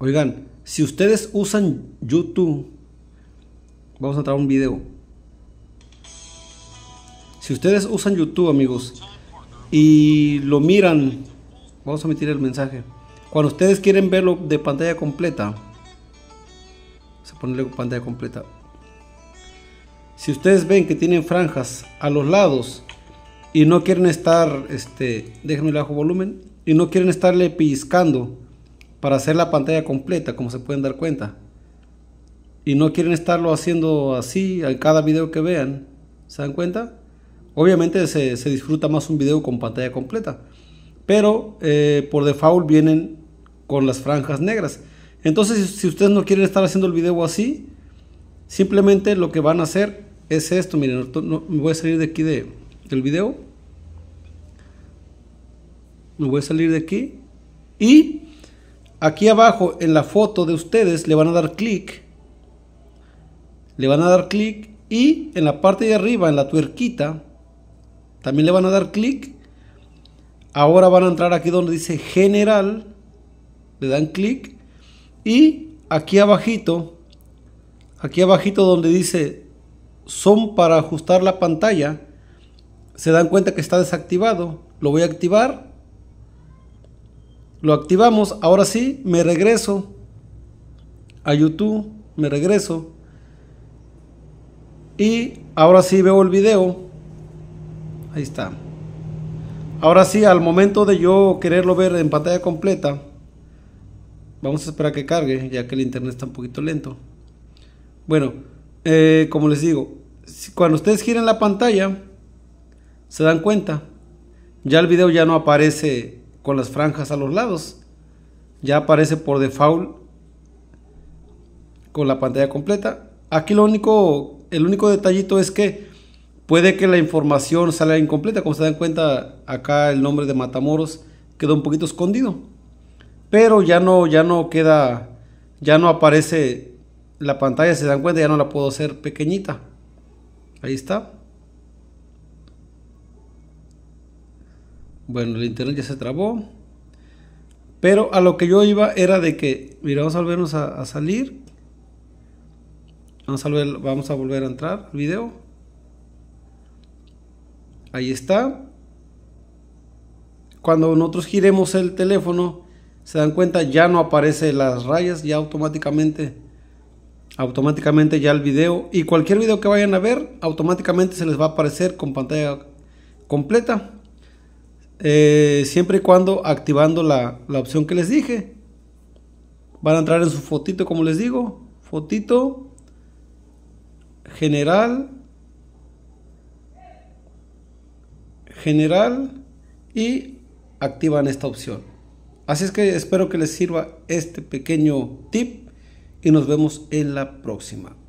Oigan, si ustedes usan YouTube, vamos a entrar un video. Si ustedes usan YouTube, amigos, y lo miran, vamos a emitir el mensaje. Cuando ustedes quieren verlo de pantalla completa, se ponerle pantalla completa. Si ustedes ven que tienen franjas a los lados y no quieren estar, este, déjenme bajo volumen, y no quieren estarle piscando para hacer la pantalla completa, como se pueden dar cuenta. Y no quieren estarlo haciendo así en cada video que vean. ¿Se dan cuenta? Obviamente se, disfruta más un video con pantalla completa. Pero eh, por default vienen con las franjas negras. Entonces si ustedes no quieren estar haciendo el video así, simplemente lo que van a hacer es esto. Miren, no, me voy a salir de aquí de, del video. Me voy a salir de aquí. Y aquí abajo en la foto de ustedes le van a dar clic le van a dar clic y en la parte de arriba en la tuerquita también le van a dar clic ahora van a entrar aquí donde dice general le dan clic y aquí abajito aquí abajito donde dice son para ajustar la pantalla se dan cuenta que está desactivado lo voy a activar lo activamos, ahora sí, me regreso a YouTube, me regreso. Y ahora sí veo el video. Ahí está. Ahora sí, al momento de yo quererlo ver en pantalla completa, vamos a esperar que cargue, ya que el internet está un poquito lento. Bueno, eh, como les digo, cuando ustedes giren la pantalla, se dan cuenta, ya el video ya no aparece con las franjas a los lados. Ya aparece por default con la pantalla completa. Aquí lo único, el único detallito es que puede que la información salga incompleta. Como se dan cuenta, acá el nombre de Matamoros quedó un poquito escondido. Pero ya no, ya no queda, ya no aparece la pantalla, se dan cuenta, ya no la puedo hacer pequeñita. Ahí está. Bueno, el internet ya se trabó. Pero a lo que yo iba era de que, mira, vamos a volvernos a, salir. Vamos a, volver, vamos a volver a entrar al video. Ahí está. Cuando nosotros giremos el teléfono, se dan cuenta, ya no aparece las rayas, ya automáticamente, automáticamente ya el video. Y cualquier video que vayan a ver, automáticamente se les va a aparecer con pantalla completa. Eh, siempre y cuando activando la, la opción que les dije. Van a entrar en su fotito, como les digo, fotito, general, general y activan esta opción. Así es que espero que les sirva este pequeño tip y nos vemos en la próxima.